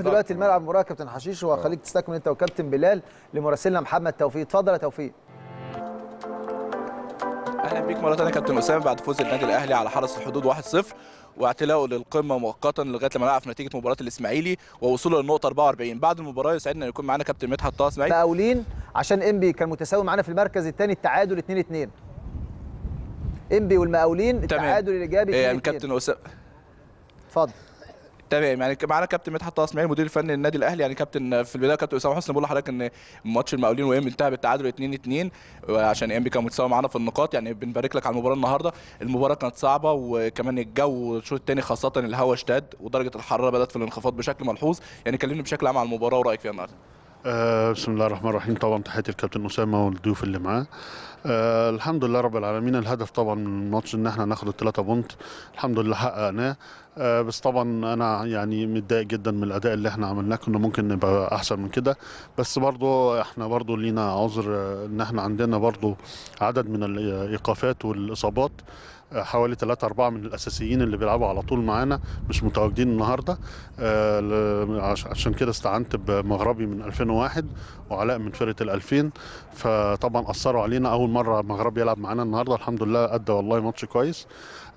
دلوقتي الملعب مباراه كابتن حشيش وخليك آه. تستكمل انت وكابتن بلال لمراسلنا محمد توفيق اتفضل يا توفيق اهلا بيك مره ثانيه كابتن اسامه بعد فوز النادي الاهلي على حرس الحدود 1-0 واعتلاءه للقمه مؤقتا لغايه لما نعرف نتيجه مباراه الاسماعيلي ووصوله للنقطه 44 بعد المباراه يسعدنا ان يكون معانا كابتن مدحت طه اسماعيل مقاولين عشان انبي كان متساوي معانا في المركز الثاني التعادل 2 2 انبي والمقاولين التعادل الايجابي 2 2 يا كابتن اسامه اتفضل تمام يعني معانا كابتن مدحت طه اسماعيل المدير الفني للنادي الاهلي يعني كابتن في البدايه كابتن اسامه حسني بقول لحضرتك ان ماتش المقاولين وام انتهى بالتعادل 2 2 عشان ام بي كان متساوي معانا في النقاط يعني بنبارك لك على المباراه النهارده المباراه كانت صعبه وكمان الجو الشوط الثاني خاصه الهواء اشتد ودرجه الحراره بدات في الانخفاض بشكل ملحوظ يعني كلمني بشكل عام على المباراه ورايك فيها النهارده آه بسم الله الرحمن الرحيم طبعا تحياتي للكابتن اسامه والضيوف اللي معاه آه الحمد لله رب العالمين الهدف طبعا من الماتش ان احنا ناخد الثلاثه بونت الحمد لله حققناه آه بس طبعا انا يعني متضايق جدا من الاداء اللي احنا عملناه كنا ممكن نبقى احسن من كده بس برضو احنا برضو لينا عذر آه، ان احنا عندنا برضو عدد من الايقافات والاصابات حوالي 3 4 من الاساسيين اللي بيلعبوا على طول معانا مش متواجدين النهارده آه، عشان كده استعنت بمغربي من 2001 وعلاء من فرقه ال 2000 فطبعا اثروا علينا اول مره مغربي يلعب معانا النهارده الحمد لله ادى والله ماتش كويس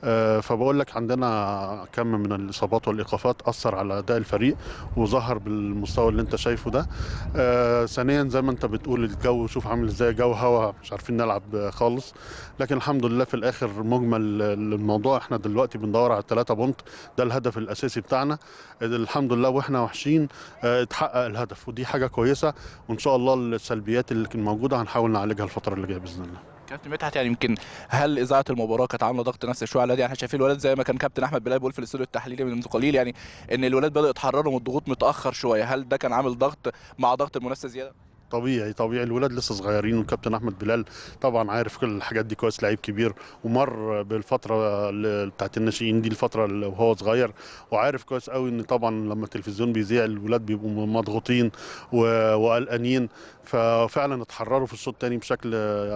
آه، فبقول لك عندنا كم من الاصابات والايقافات اثر على اداء الفريق وظهر بالمستوى اللي انت شايفه ده آه، ثانيا زي ما انت بتقول الجو شوف عامل ازاي جو هوا مش عارفين نلعب خالص لكن الحمد لله في الاخر مجمل الموضوع احنا دلوقتي بندور على الثلاثه بونت ده الهدف الاساسي بتاعنا الحمد لله واحنا وحشين آه، اتحقق الهدف ودي حاجه كويسه وان شاء الله السلبيات اللي كانت موجوده هنحاول نعالجها الفتره اللي جايه باذن الله كابتن مدحت يعني يمكن هل اذاعه المباراه كانت عامله ضغط نفسي شويه على دي يعني احنا شايفين الولاد زي ما كان كابتن احمد بلال بيقول في الاستوديو التحليلي من قليل يعني ان الولاد بداوا يتحرروا من الضغوط متاخر شويه هل ده كان عامل ضغط مع ضغط المنافسه زياده طبيعي طبيعي الولاد لسه صغيرين والكابتن احمد بلال طبعا عارف كل الحاجات دي كويس لعيب كبير ومر بالفتره بتاعت الناشئين دي الفتره اللي وهو صغير وعارف كويس قوي ان طبعا لما التلفزيون بيذيع الولاد بيبقوا مضغوطين وقلقانين ففعلا اتحرروا في الشوط الثاني بشكل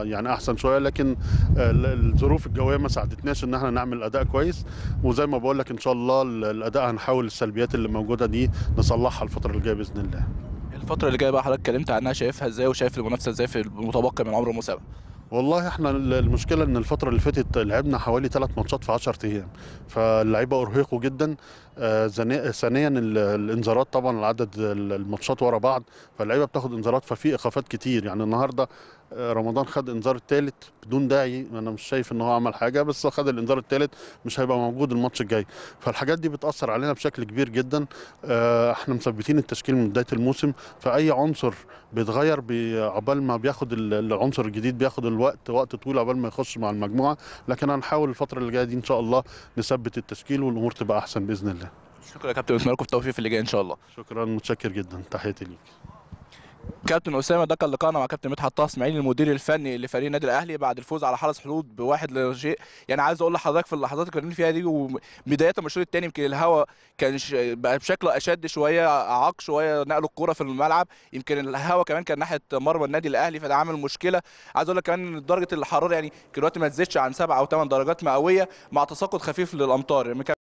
يعني احسن شويه لكن الظروف الجويه ما ساعدتناش ان احنا نعمل اداء كويس وزي ما بقول لك ان شاء الله الاداء هنحاول السلبيات اللي موجوده دي نصلحها الفتره الجايه باذن الله الفتره اللي جايه بقى حضرتك اتكلمت عنها شايفها ازاي وشايف المنافسه ازاي في المتبقي من عمر المسابقه والله احنا المشكله ان الفتره اللي فاتت لعبنا حوالي ثلاث ماتشات في 10 ايام فاللعيبه ارهقوا جدا آه، ثانيا الانذارات طبعا العدد الماتشات ورا بعض فاللعيبه بتاخد انذارات ففي اخافات كتير يعني النهارده رمضان خد انذار الثالث بدون داعي انا مش شايف ان هو عمل حاجه بس خد الانذار الثالث مش هيبقى موجود الماتش الجاي فالحاجات دي بتاثر علينا بشكل كبير جدا آه، احنا مثبتين التشكيل من بدايه الموسم فاي عنصر بيتغير عقبال ما بياخد العنصر الجديد بياخد الوقت وقت طويل عقبال ما يخش مع المجموعه لكن هنحاول الفتره اللي جايه دي ان شاء الله نثبت التشكيل والامور تبقى احسن باذن الله شكرا يا كابتن اتمنى لكم التوفيق في اللي جاي ان شاء الله شكرا متشكر جدا تحياتي ليك كابتن اسامه ده كان لقائنا مع كابتن مدحت طه اسماعيل المدير الفني لفريق النادي الاهلي بعد الفوز على حرس حدود بواحد لشيء يعني عايز اقول لحضرتك في اللحظات اللي كنا فيها دي وبدايه الشوط الثاني يمكن الهواء كان بقى بشكل اشد شويه اعاق شويه نقل الكوره في الملعب يمكن الهواء كمان كان ناحيه مرمى النادي الاهلي فده عامل مشكله عايز اقول لك كمان ان درجه الحراره يعني دلوقتي ما تزيدش عن 7 او 8 درجات مئويه مع تساقط خفيف للامطار